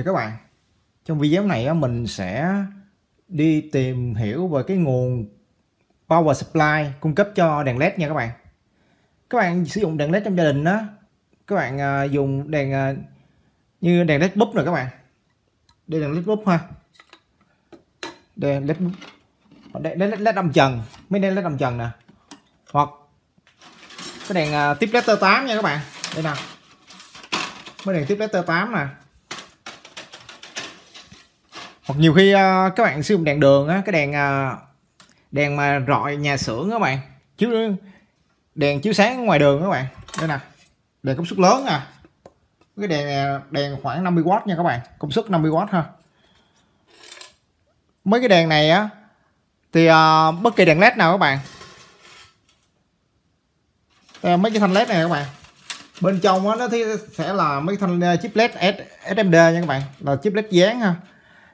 thì dạ các bạn trong video này mình sẽ đi tìm hiểu về cái nguồn power supply cung cấp cho đèn led nha các bạn các bạn sử dụng đèn led trong gia đình đó các bạn à, dùng đèn à, như đèn led bút rồi các bạn đây là led bút ha đèn led búp đèn led, led âm trần mấy đèn led âm trần nè hoặc cái đèn uh, tiếp led tơ 8 nha các bạn đây nào mấy đèn tiếp led tơ 8 nè hoặc nhiều khi uh, các bạn sử dụng đèn đường á cái đèn uh, đèn mà rọi nhà xưởng các bạn chiếu đèn chiếu sáng ngoài đường các bạn đây nè đèn công suất lớn nè cái đèn ờ, đèn khoảng 50W nha các bạn công suất 50W ha mấy cái đèn này á thì uh, bất kỳ đèn led nào các bạn à, mấy cái thanh led này các bạn bên trong á nó thì sẽ là mấy thanh chip led SMD nha các bạn là chip led dán ha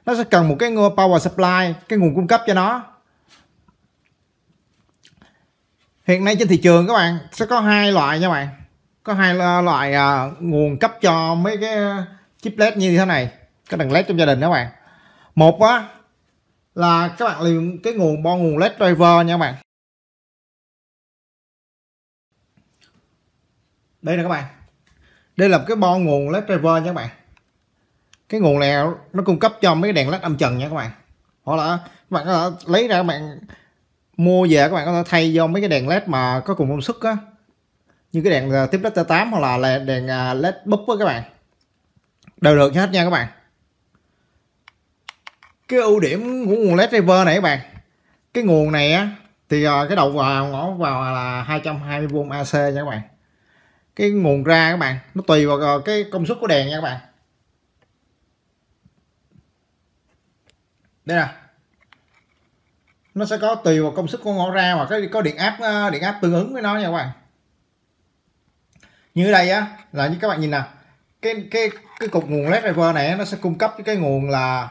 nó sẽ cần một cái power supply cái nguồn cung cấp cho nó hiện nay trên thị trường các bạn sẽ có hai loại nha bạn có hai loại à, nguồn cấp cho mấy cái chip led như thế này cái đèn led trong gia đình đó các bạn một á là các bạn liền cái nguồn bo nguồn led driver nha các bạn đây nè các bạn đây là một cái bo nguồn led driver nha các bạn cái nguồn này nó cung cấp cho mấy cái đèn led âm trần nha các bạn hoặc là các bạn có thể lấy ra các bạn mua về các bạn có thể thay vô mấy cái đèn led mà có cùng công suất á như cái đèn à, tiếp đất T8 hoặc là đèn à, led búp với các bạn đều được hết nha các bạn cái ưu điểm của nguồn led driver này các bạn cái nguồn này á thì à, cái đầu vào ngõ vào là 220V AC nha các bạn cái nguồn ra các bạn nó tùy vào cái công suất của đèn nha các bạn đây nè nó sẽ có tùy vào công suất của mẫu ra và cái có điện áp ờ, điện áp tương ứng với nó nha các bạn như đây á là như các bạn nhìn nè cái cái cái cục nguồn led driver này nó sẽ cung cấp cái nguồn là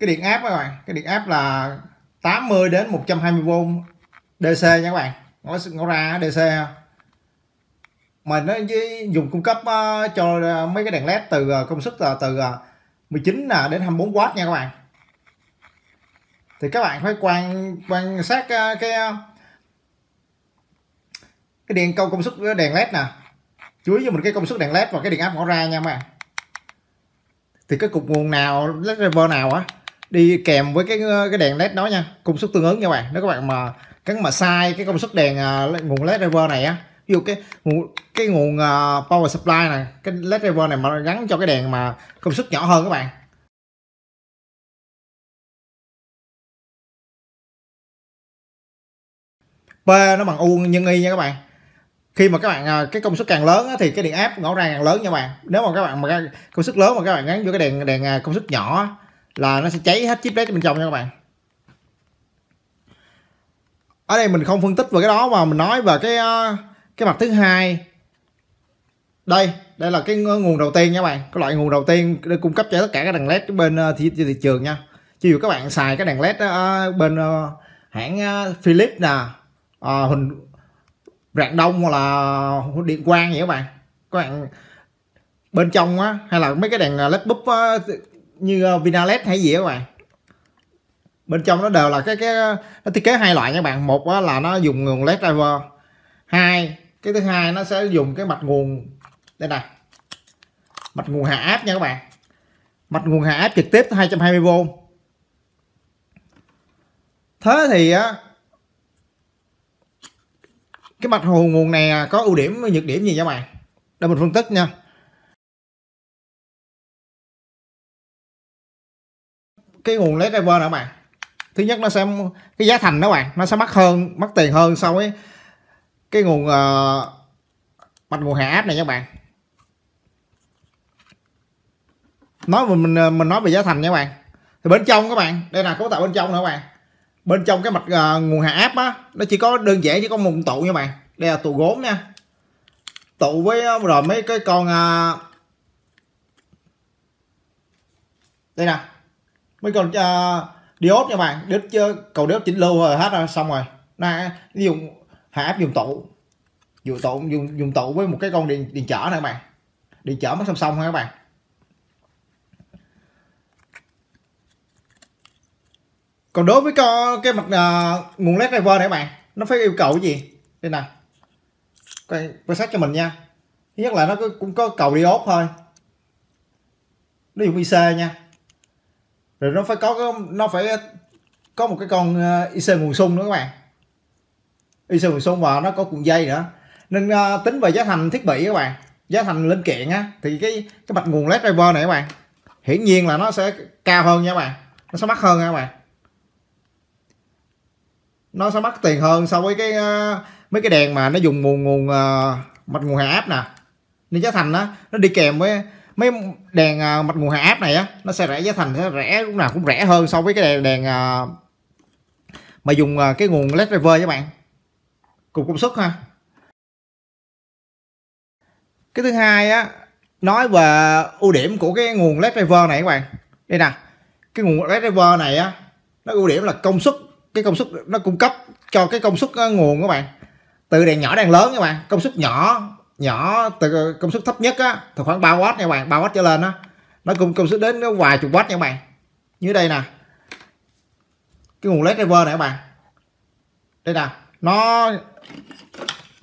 cái điện áp các bạn cái điện áp là 80 đến 120V DC nha các bạn nó nó ra DC mà nó dùng cung cấp ờ, cho ờ, mấy cái đèn led từ công suất là từ 19 đến 24W nha các bạn thì các bạn phải quan quan sát ờ, cái ờ, cái điện câu công suất đèn led nè chú ý cho mình cái công suất đèn led và cái điện áp bỏ ra nha các bạn thì cái cục nguồn nào led driver nào á đi kèm với cái ờ, cái đèn led đó nha công suất tương ứng nha các bạn nếu các bạn mà cắn mà sai cái công suất đèn nguồn led driver này á ví dụ cái cái nguồn uh, power supply này cái led driver này mà gắn cho cái đèn mà công suất nhỏ hơn các bạn P nó bằng U nhân Y nha các bạn khi mà các bạn à, cái công suất càng lớn thì cái điện áp ngõ ra càng lớn nha các bạn nếu mà các bạn mà công suất lớn mà các bạn gắn vô cái đèn đèn à, công suất nhỏ là nó sẽ cháy hết chip led bên trong nha các bạn ở đây mình không phân tích về cái đó mà mình nói về cái cái mặt thứ hai đây đây là cái nguồn đầu tiên nha bạn cái loại nguồn đầu tiên để cung cấp cho tất cả các đèn led bên ờ, thị, thị trường nha Chứ dù các bạn xài cái đèn led đó, ờ, bên ờ, hãng Philips nè à, hình rạng đông hoặc là điện quang vậy các bạn các bạn bên trong á hay là mấy cái đèn led búp á, như vinaled hay gì đó các bạn bên trong nó đều là cái cái nó thiết kế hai loại nha bạn một á, là nó dùng nguồn led driver hai cái thứ hai nó sẽ dùng cái mạch nguồn đây này mạch nguồn hạ áp nha các bạn mạch nguồn hạ áp trực tiếp 220V thế thì á cái mạch hồ nguồn này à, có ưu điểm nhược điểm gì các bạn đây mình phân tích nha cái nguồn lấy driver nè các bạn thứ nhất nó sẽ cái giá thành đó các bạn nó sẽ mắc hơn mắc tiền hơn so với cái nguồn uh, mạch nguồn hạ áp này các bạn nói mình ờ, mình nói về giá thành nha các bạn thì bên trong các bạn đây là cấu tạo bên trong nữa các bạn bên trong cái mạch uh, nguồn hạ áp á nó chỉ có đơn giản chỉ có một tụ nha các bạn đây là tụ gốm nha tụ với rồi mấy cái con uh, đây nè mấy con uh, diode nha các bạn diode cầu diode chỉnh lưu rồi hết rồi xong rồi nè ví dụ hạ áp dùng tụ dùng tụ dùng dùng tụ với một cái con điện điện trở này các bạn điện trở mất song song ha các bạn còn đối với con cái mặt uh, nguồn led driver này các bạn nó phải yêu cầu cái gì đây nè quan, quan sát cho mình nha thứ nhất là nó cũng có cầu đi ốp thôi nó dùng IC nha rồi nó phải có nó phải có một cái con à, IC nguồn sung nữa các bạn ISO số mà nó có cuộn dây nữa nên uh, tính về giá thành thiết bị các bạn giá thành linh kiện á thì cái cái mạch nguồn led driver này các bạn hiển nhiên là nó sẽ cao hơn nha các bạn nó sẽ mắc hơn nha các bạn nó sẽ mắc tiền hơn so với cái uh, mấy cái đèn mà nó dùng nguồn nguồn uh, mạch nguồn hạ áp nè nên giá thành á nó đi kèm với mấy đèn uh, mạch nguồn hạ áp này á nó sẽ rẻ giá thành sẽ rẻ lúc nào cũng rẻ hơn so với cái đèn đèn uh, mà dùng uh, cái nguồn led driver các bạn cùng công suất ha cái thứ hai á nói về ưu điểm của cái nguồn led driver này các bạn đây nè cái nguồn led driver này á nó ưu điểm là công suất cái công suất nó cung cấp cho cái công suất ờ, nguồn các bạn từ đèn nhỏ đèn lớn các bạn công suất nhỏ nhỏ từ ờ, công suất thấp nhất á từ khoảng 3W nha các bạn 3W trở lên á nó cũng công suất đến vài chục watt nha các bạn như đây nè cái nguồn led driver này các bạn đây nè nó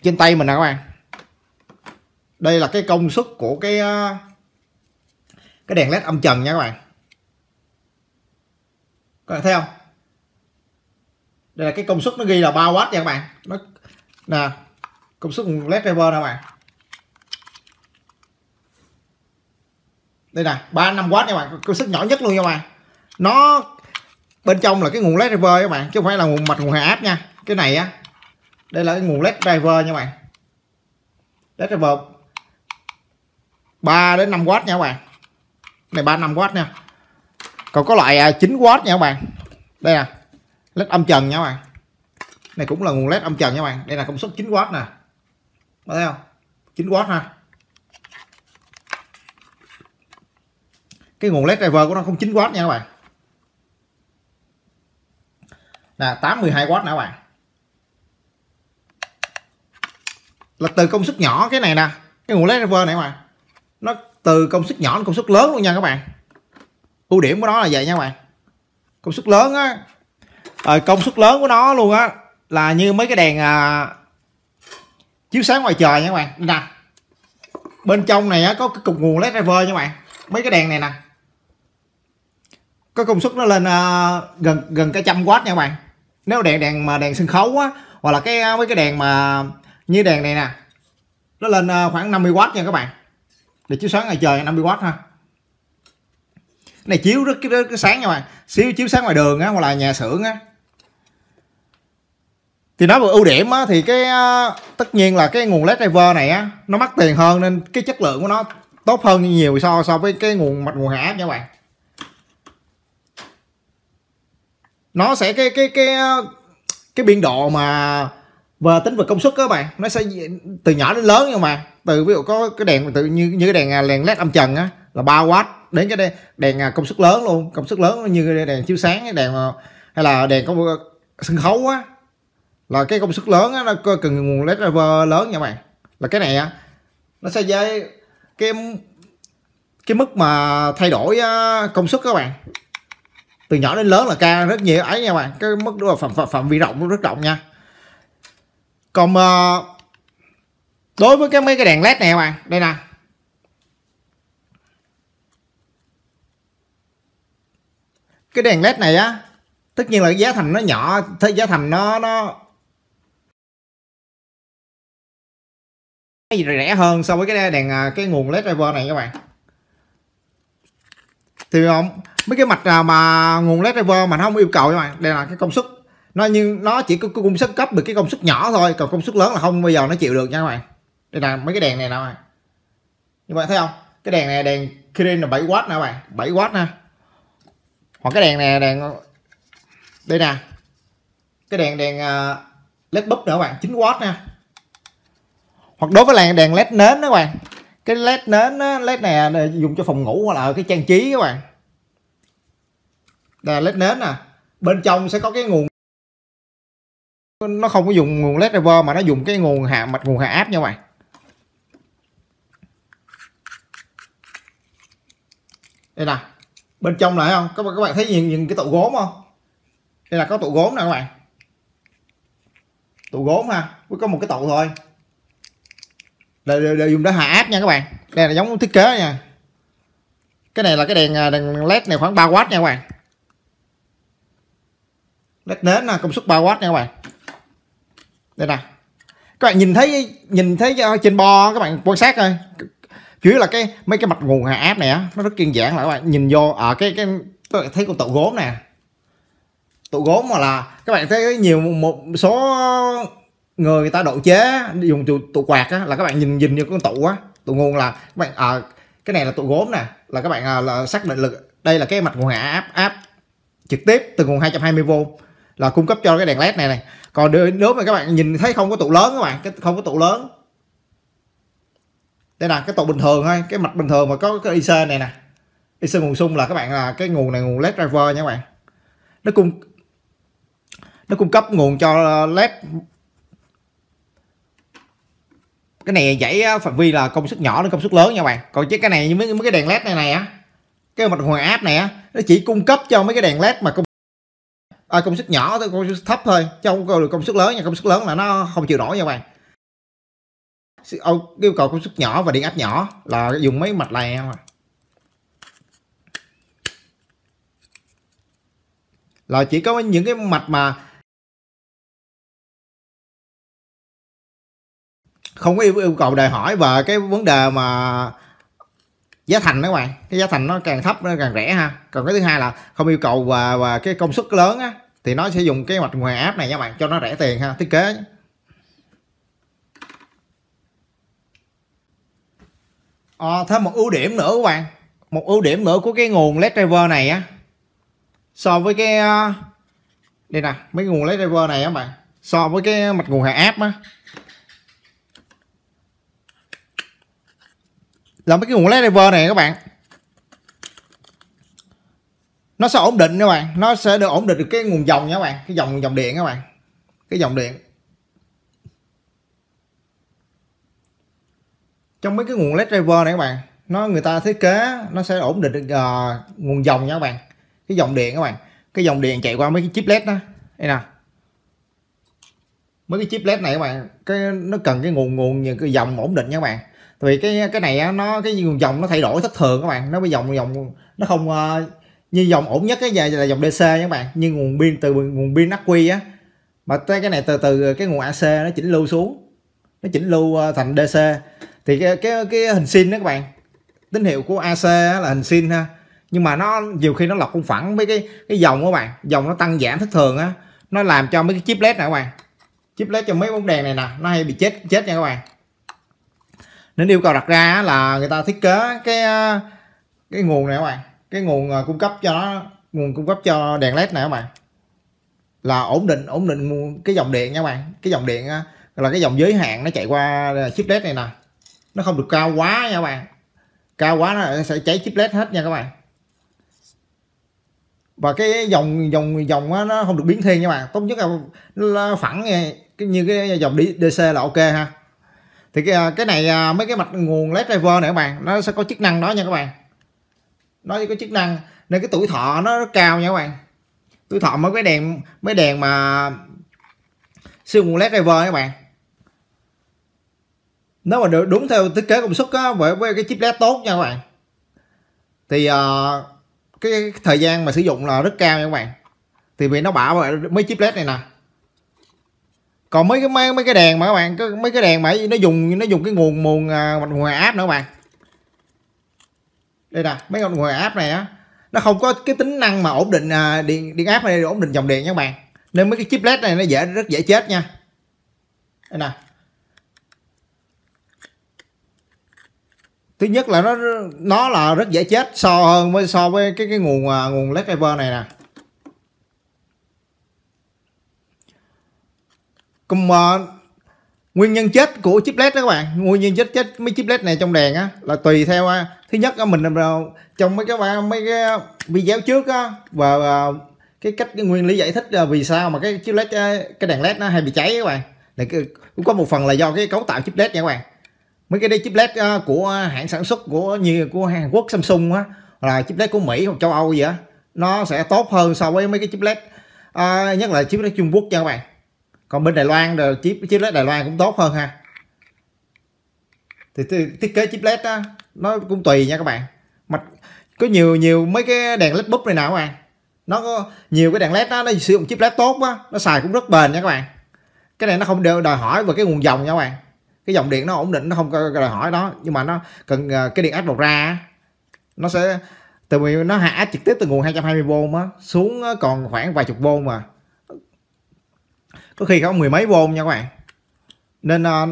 trên tay mình nè các bạn đây là cái công suất của cái ờ, cái đèn led âm trần nha các bạn các bạn thấy không đây là cái công suất nó ghi là 3W nha các bạn nó nè công suất led driver nè các bạn đây nè năm w nha các bạn công suất nhỏ nhất luôn nha các bạn nó bên trong là cái nguồn led driver các bạn chứ không phải là nguồn mạch nguồn hạ áp nha cái này á đây là cái nguồn led driver nha bạn led driver 3 đến 5W nha các bạn này 3 5W nha còn có loại 9W à, nha các bạn đây nè led âm trần nha các bạn này cũng là nguồn led âm trần nha các bạn đây là công suất 9W nè có thấy không 9W ha cái nguồn led driver của nó không 9W nha các bạn là 8 12W nè các bạn là từ công suất nhỏ cái này nè cái nguồn led này mà nó từ công suất nhỏ đến công suất lớn luôn nha các bạn ưu điểm của nó là vậy nha các bạn công suất lớn á à, công suất lớn của nó luôn á là như mấy cái đèn à, chiếu sáng ngoài trời nha các bạn nè bên trong này á có cái cục nguồn led driver nha các bạn mấy cái đèn này nè có công suất nó lên à, gần gần cả trăm watt nha các bạn nếu đèn đèn mà đèn sân khấu á hoặc là cái à, mấy cái đèn mà như đèn này nè nó lên ờ, khoảng 50W nha các bạn để chiếu sáng ngoài trời 50W ha cái này chiếu rất, rất, rất sáng nha bạn xíu chiếu sáng ngoài đường á hoặc là nhà xưởng á thì nói về ưu điểm á, thì cái ờ, tất nhiên là cái nguồn led driver này á nó mắc tiền hơn nên cái chất lượng của nó tốt hơn nhiều so so với cái nguồn mạch nguồn hạ áp nha các bạn nó sẽ cái cái cái ờ, cái biên độ mà và tính về công suất các bạn nó sẽ từ nhỏ đến lớn nhưng mà từ ví dụ có cái đèn tự như như cái đèn à, đèn led âm trần á là 3 w đến cái đèn, đèn à, công suất lớn luôn công suất lớn như cái đèn chiếu sáng cái đèn à, hay là đèn có sân khấu á là cái công suất lớn á nó cần nguồn led driver lớn nha bạn là cái này á nó sẽ dây cái cái mức mà thay đổi công suất các bạn từ nhỏ đến lớn là ca rất nhiều ấy nha bạn cái mức đó là phạm, phạm, phạm vi rộng rất rộng nha còn ờ, đối với cái mấy cái đèn led này các bạn đây nè cái đèn led này á tất nhiên là cái giá thành nó nhỏ thế giá thành nó nó rẻ hơn so với cái đèn à, cái nguồn led driver này các bạn thì không ờ, mấy cái mạch à, mà nguồn led driver mà nó không yêu cầu các bạn đây là cái công suất nó nhưng nó chỉ có công suất cấp được cái công suất nhỏ thôi còn công suất lớn là không bao giờ nó chịu được nha các bạn đây là mấy cái đèn này nè các bạn các bạn thấy không cái đèn này đèn Kirin là 7W nè các bạn 7W nè hoặc cái đèn này đèn đây nè cái đèn đèn à, led búp nữa bạn 9W nè hoặc đối với làng đèn led nến đó các bạn cái led nến đó, led này dùng cho phòng ngủ hoặc là cái trang trí các bạn đây là led nến nè bên trong sẽ có cái nguồn nó không có dùng nguồn led driver mà nó dùng cái nguồn hạ mạch nguồn hạ áp nha mày đây nè bên trong này không các bạn các bạn thấy nhìn nhìn cái tụ gốm không đây là có tụ gốm nè các bạn tụ gốm ha mới có một cái tụ thôi đều đều dùng để hạ áp nha các bạn đây là giống thiết kế nha cái này là cái đèn à, đèn led này khoảng 3W nha các bạn led nến công suất 3W nha các bạn đây nè các bạn nhìn thấy nhìn thấy ờ, trên bo các bạn quan sát thôi chủ yếu là cái mấy cái mạch nguồn hạ áp này á nó rất kiên giản là các bạn nhìn vô ở ờ, cái cái các bạn thấy con tụ gốm nè tụ gốm mà là các bạn thấy nhiều một số người người ta độ chế dùng tụ, tụ quạt á là các bạn nhìn nhìn vô con tụ á tụ nguồn là các bạn à, cái này là tụ gốm nè là các bạn à, là xác định lực đây là cái mạch nguồn hạ áp áp trực tiếp từ nguồn 220V là cung cấp cho cái đèn led này này còn nếu mà các bạn nhìn thấy không có tụ lớn các bạn cái không có tụ lớn đây là cái tụ bình thường thôi cái mạch bình thường mà có cái IC này nè IC nguồn sung là các bạn là cái nguồn này nguồn led driver nha các bạn nó cung nó cung cấp nguồn cho led cái này dãy phạm vi là công suất nhỏ đến công suất lớn nha các bạn còn chứ cái này mấy, mấy cái đèn led này này á cái mặt hoàng áp này á nó chỉ cung cấp cho mấy cái đèn led mà công à, công suất nhỏ thôi công suất thấp thôi chứ không có được công suất lớn nha công suất lớn là nó không chịu nổi nha bạn yêu cầu công suất nhỏ và điện áp nhỏ là dùng mấy mạch này em à là chỉ có những cái mạch mà không có yêu, yêu cầu đòi hỏi và cái vấn đề mà giá thành đó các bạn cái giá thành nó càng thấp nó càng rẻ ha còn cái thứ hai là không yêu cầu và và cái công suất lớn á thì nó sẽ dùng cái mạch ngoài áp này nha bạn cho nó rẻ tiền ha thiết kế à, thêm một ưu điểm nữa các bạn một ưu điểm nữa của cái nguồn led driver này á so với cái ờ, đây nè mấy nguồn led driver này á bạn so với cái mạch nguồn hạ áp á là mấy cái nguồn led driver này các bạn nó sẽ ổn định các bạn nó sẽ được ổn định được cái nguồn dòng nha các bạn cái dòng dòng điện các bạn cái dòng điện trong mấy cái nguồn led driver này các bạn nó người ta thiết kế nó sẽ ổn định được uh, nguồn dòng nha các bạn cái dòng điện các bạn cái dòng điện chạy qua mấy cái chip led đó đây nè mấy cái chip led này các bạn cái nó cần cái nguồn nguồn những cái dòng ổn định nha các bạn tại vì cái cái này nó cái nguồn dòng nó thay đổi thất thường các bạn nó bị dòng dòng nó không uh, như dòng ổn nhất cái dài là dòng DC nha các bạn như nguồn pin từ nguồn pin quy á mà tới cái này từ từ cái nguồn AC nó chỉnh lưu xuống nó chỉnh lưu ờ, thành DC thì cái cái, cái hình sin đó các bạn tín hiệu của AC là hình sin ha nhưng mà nó nhiều khi nó lọc không phẳng mấy cái cái dòng các bạn dòng nó tăng giảm thất thường á nó làm cho mấy cái chip led nè các bạn chip led cho mấy bóng đèn này nè nó hay bị chết chết nha các bạn nên yêu cầu đặt ra là người ta thiết kế cái ờ, cái nguồn này các bạn cái nguồn à, cung cấp cho nó nguồn cung cấp cho đèn led này các bạn là ổn định ổn định cái dòng điện nha các bạn cái dòng điện à, là cái dòng giới hạn nó chạy qua à, chip led này nè nó không được cao quá nha các bạn cao quá nó sẽ cháy chip led hết nha các bạn và cái dòng dòng dòng nó không được biến thiên nha các bạn tốt nhất là nó phẳng như cái dòng DC là ok ha thì cái, cái này mấy cái mạch nguồn led driver này các bạn nó sẽ có chức năng đó nha các bạn nó có chức năng nên cái tuổi thọ nó rất cao nha các bạn tuổi thọ mấy cái đèn mấy đèn mà siêu nguồn led driver các bạn nếu mà được đúng theo thiết kế công suất á với, với cái chip led tốt nha các bạn thì uh, cái, thời gian mà sử dụng là rất cao nha các bạn thì vì nó bảo mấy chip led này nè còn mấy cái mấy, mấy cái đèn mà các bạn mấy cái đèn mà nó dùng nó dùng cái nguồn nguồn à, mặt áp nữa các bạn đây nè mấy con ngoài áp này á nó không có cái tính năng mà ổn định à, điện điện áp này ổn định dòng điện nha các bạn nên mấy cái chip led này nó dễ rất dễ chết nha đây nè thứ nhất là nó nó là rất dễ chết so hơn với so với cái cái nguồn à, nguồn led driver này nè cùng nguyên nhân chết của chip led đó các bạn nguyên nhân chết chết mấy chip led này trong đèn á là tùy theo à, thứ nhất á mình trong mấy cái bạn à, mấy cái à, video trước á và cái cách cái nguyên lý giải thích vì sao mà cái chip led cái đèn led nó hay bị cháy các bạn là cũng có một phần là do cái cấu tạo chip led nha các bạn mấy cái đây chip led của hãng sản xuất của như của Hàn Quốc Samsung á là chip led của Mỹ hoặc châu Âu gì á nó sẽ tốt hơn so với mấy cái chip led à, nhất là chip led Trung Quốc nha các bạn còn bên Đài Loan rồi chip chip led Đài Loan cũng tốt hơn ha thì thiết kế chip led đó, nó cũng tùy nha các bạn mặt có nhiều nhiều mấy cái đèn led bút này nào các bạn nó có nhiều cái đèn led đó, nó sử dụng chip led tốt quá nó xài cũng rất bền nha các bạn cái này nó không đòi hỏi về cái nguồn dòng nha các bạn cái dòng điện nó ổn định nó không đòi hỏi đó nhưng mà nó cần ờ, cái điện áp đầu ra nó sẽ từ nó hạ trực tiếp từ nguồn 220V á xuống còn khoảng vài chục V mà có khi không mười mấy vôn nha các bạn nên ờ,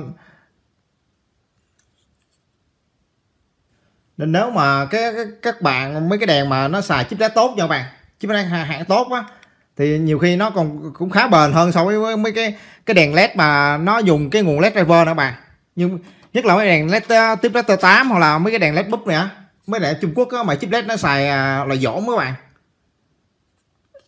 nên nếu mà cái, cái các bạn mấy cái đèn mà nó xài chip đá tốt nha các bạn chip đá hạng tốt á thì nhiều khi nó còn cũng khá bền hơn so với mấy cái cái đèn led mà nó dùng cái nguồn led driver nữa bạn nhưng nhất là mấy đèn led tiếp led 8 hoặc là mấy cái đèn led bút nữa mấy đèn Trung Quốc á, mà chip led nó xài à, loại dỗm các bạn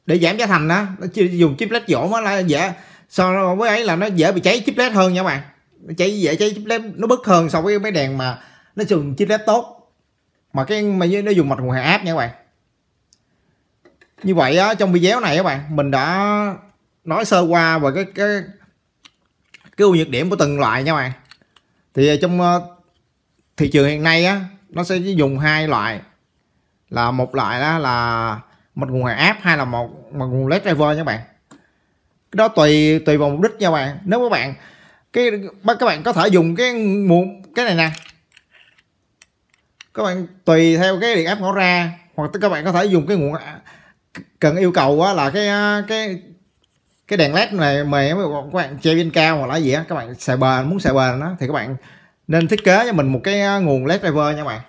để giảm giá thành đó nó dùng chip led dỗ á là dễ so với ấy là nó dễ bị cháy chip led hơn nha các bạn nó cháy dễ cháy chip led nó bớt hơn so với mấy đèn mà nó dùng chip led tốt mà cái mà nó dùng mạch nguồn hạ áp nha các bạn như vậy á, trong video này các bạn mình đã nói sơ qua về cái cái cái ưu nhược điểm của từng loại nha các bạn thì trong ờ, thị trường hiện nay á nó sẽ dùng hai loại là một loại đó là mạch nguồn hạ áp hay là một mạch nguồn led driver nha các bạn cái đó tùy tùy vào mục đích nha bạn nếu các bạn cái các bạn có thể dùng cái cái này nè các bạn tùy theo cái điện áp nó ra hoặc các bạn có thể dùng cái nguồn cần yêu cầu là cái cái cái đèn led này mà các bạn treo pin cao hoặc là gì á các bạn xài bền muốn xài bền đó thì các bạn nên thiết kế cho mình một cái à, nguồn led driver nha các bạn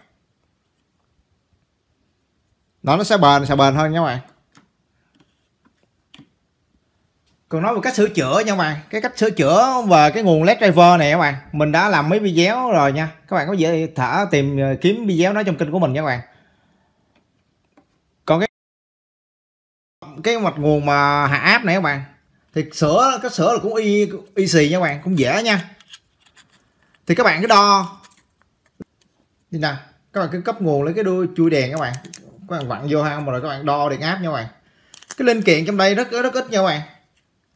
Nó nó sẽ bền sẽ bền hơn nha các bạn còn nói về cách sửa chữa nha các bạn cái cách sửa chữa và cái nguồn led driver này các bạn mình đã làm mấy video rồi nha các bạn có dễ thả tìm ờ, kiếm video đó trong kênh của mình nha các bạn còn cái cái mạch nguồn mà hạ áp này các bạn thì sửa cái sửa là cũng y y xì nha các bạn cũng dễ nha thì các bạn cứ đo như nào các bạn cứ cấp nguồn lấy cái đuôi chui đèn các bạn các bạn vặn vô hang rồi các bạn đo điện áp nha các bạn cái linh kiện trong đây rất rất ít nha các bạn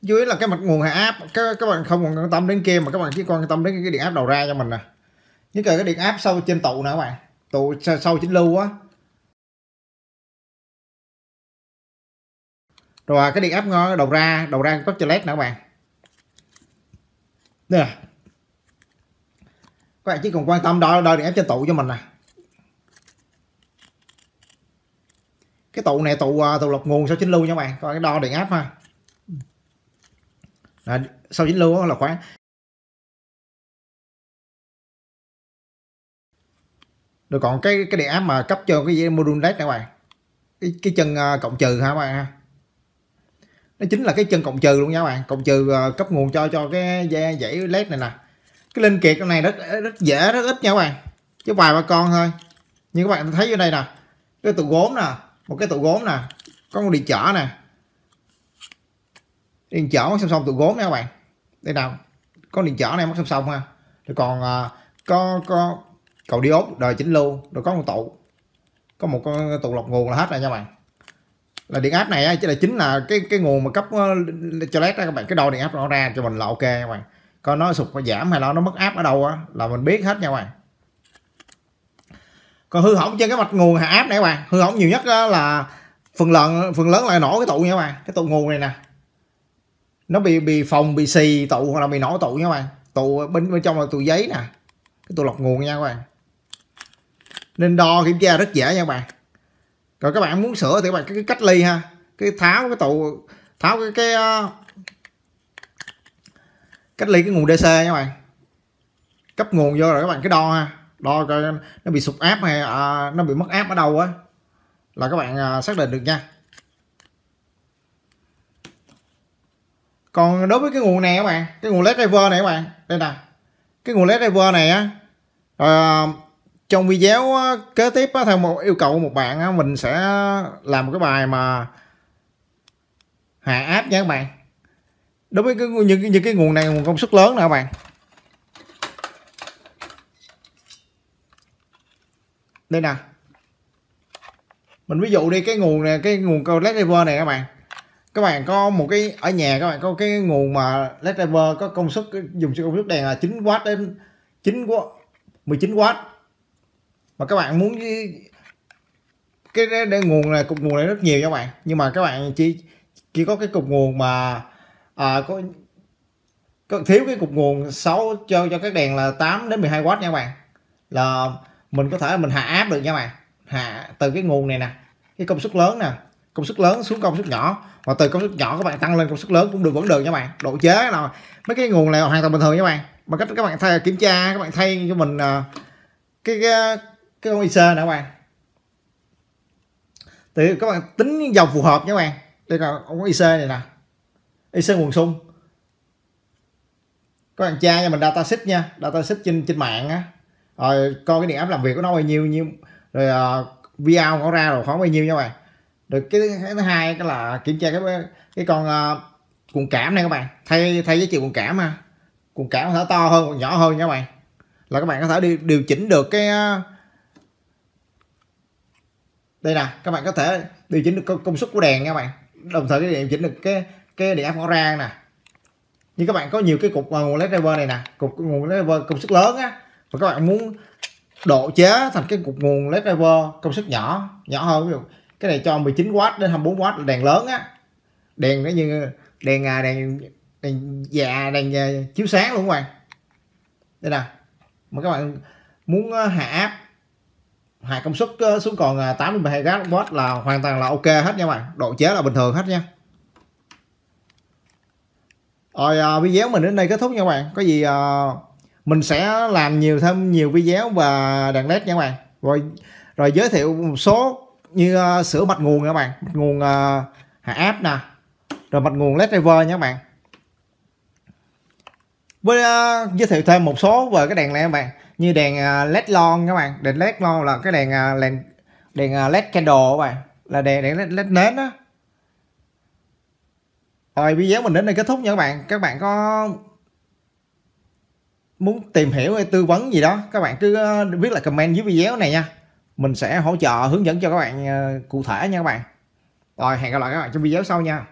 dưới là cái mặt nguồn hạ áp các các bạn không còn quan tâm đến kia mà các bạn chỉ quan tâm đến cái điện áp đầu ra cho mình nè à. nhất là cái điện áp sau trên tụ nữa các bạn tụ sau chính lưu á rồi cái điện áp ngon đầu ra đầu ra có led nữa các bạn nè các bạn chỉ còn quan tâm đo đo điện áp trên tụ cho mình nè à. cái tụ này tụ à, tụ lọc nguồn sau chính lưu nha các bạn coi cái đo điện áp ha à, sau chín lưu là khoảng rồi còn cái cái đề án mà cấp cho cái module deck các bạn cái, cái chân à, cộng trừ hả các bạn ha nó chính là cái chân cộng trừ luôn nha các bạn cộng trừ à, cấp nguồn cho cho cái dãy led này nè cái linh kiện này rất rất dễ rất ít nha các bạn chứ vài ba con thôi như các bạn thấy ở đây nè cái tụ gốm nè một cái tụ gốm nè có một điện trở nè điện trở song song tụ gốm nha các bạn đây nào có điện trở này mất song song ha rồi còn à, có có cầu diốt đời chỉnh lưu rồi có một tụ có một con tụ lọc nguồn là hết rồi nha các bạn là điện áp này chứ là chính là cái cái nguồn mà cấp ờ, cho led ra các bạn cái đo điện áp nó ra cho mình là ok nha các bạn coi nó sụp nó giảm hay là nó mất áp ở đâu á là mình biết hết nha các bạn còn hư hỏng trên cái mạch nguồn hạ áp này các bạn hư hỏng nhiều nhất là phần lớn phần lớn là nổ cái tụ nha các bạn cái tụ nguồn này nè nó bị bị phòng bị xì tụ hoặc là bị nổ tụ nha các bạn tụ bên bên trong là tụ giấy nè cái tụ lọc nguồn nha các bạn nên đo kiểm tra rất dễ nha các bạn rồi các bạn muốn sửa thì các bạn cái, cái cách ly ha cái tháo cái tụ tháo cái cái ờ, cách ly cái nguồn DC nha các bạn cấp nguồn vô rồi các bạn cái đo ha đo coi nó bị sụt áp hay à, nó bị mất áp ở đâu á là các bạn à, xác định được nha còn đối với cái nguồn này các bạn cái nguồn led driver này các bạn đây nè cái nguồn led driver này á uh, trong video kế tiếp á, theo một yêu cầu của một bạn á, mình sẽ làm một cái bài mà hạ áp nha các bạn đối với cái, những, những cái nguồn này nguồn công suất lớn nè các bạn đây nè mình ví dụ đi cái nguồn này cái nguồn led driver này các bạn các bạn có một cái ở nhà các bạn có cái nguồn mà led driver có công suất dùng cho công suất đèn là 9W đến 9 w 19W mà các bạn muốn cái, cái, cái nguồn này cục nguồn này rất nhiều các bạn nhưng mà các bạn chỉ chỉ có cái cục nguồn mà à, có, có thiếu cái cục nguồn 6 cho cho các đèn là 8 đến 12W nha các bạn là mình có thể mình hạ áp được nha các bạn hạ từ cái nguồn này nè cái công suất lớn nè công suất lớn xuống công suất nhỏ và từ công suất nhỏ các bạn tăng lên công suất lớn cũng được vẫn được nha bạn độ chế nào mấy cái nguồn này hoàn toàn bình thường nha bạn bằng cách các bạn thay kiểm tra các bạn thay cho mình uh, cái cái cái con IC nè các bạn thì các bạn tính dòng phù hợp nha các bạn đây là con IC này nè IC nguồn sung các bạn tra cho mình data sheet nha data sheet trên trên mạng á rồi coi cái điện áp làm việc của nó bao nhiêu nhiêu rồi uh, VR nó ra rồi khoảng bao nhiêu nha các bạn rồi cái, thứ hai cái là kiểm tra cái cái con uh, cuộn cảm này các bạn thay thay với chiều cuộn cảm mà cuộn cảm có thể to hơn nhỏ hơn nha các bạn là các bạn có thể điều, điều chỉnh được cái ờ, đây nè các bạn có thể điều chỉnh được công, suất của đèn nha các bạn đồng thời cái điều chỉnh được cái cái điện áp của ra nè như các bạn có nhiều cái cục ờ, nguồn led driver này nè cục nguồn led driver công suất lớn á và các bạn muốn độ chế thành cái cục nguồn led driver công suất nhỏ nhỏ hơn ví dụ cái này cho 19W đến 24W là đèn lớn á đèn nó như đèn à đèn đèn già dạ, đèn, đèn à, chiếu sáng luôn các bạn đây nè mà các bạn muốn à, hạ áp hạ công suất à, xuống còn 82 W là hoàn toàn là ok hết nha các bạn độ chế là bình thường hết nha rồi video mình đến đây kết thúc nha các bạn có gì mình sẽ làm nhiều thêm nhiều video và đèn led nha các bạn rồi rồi giới thiệu một số như uh, ờ, sửa mạch nguồn các bạn mạch nguồn uh, hạ áp nè rồi mạch nguồn led driver nha các bạn với uh, giới thiệu thêm một số về cái đèn này các bạn như đèn uh, led lon các bạn đèn led lon là cái đèn uh, đèn đèn uh, led candle các bạn là đèn đèn led, led nến đó rồi video mình đến đây kết thúc nha các bạn các bạn có muốn tìm hiểu hay tư vấn gì đó các bạn cứ viết lại comment dưới video này nha mình sẽ hỗ trợ hướng dẫn cho các bạn ờ, cụ thể nha các bạn rồi hẹn gặp lại các bạn trong video sau nha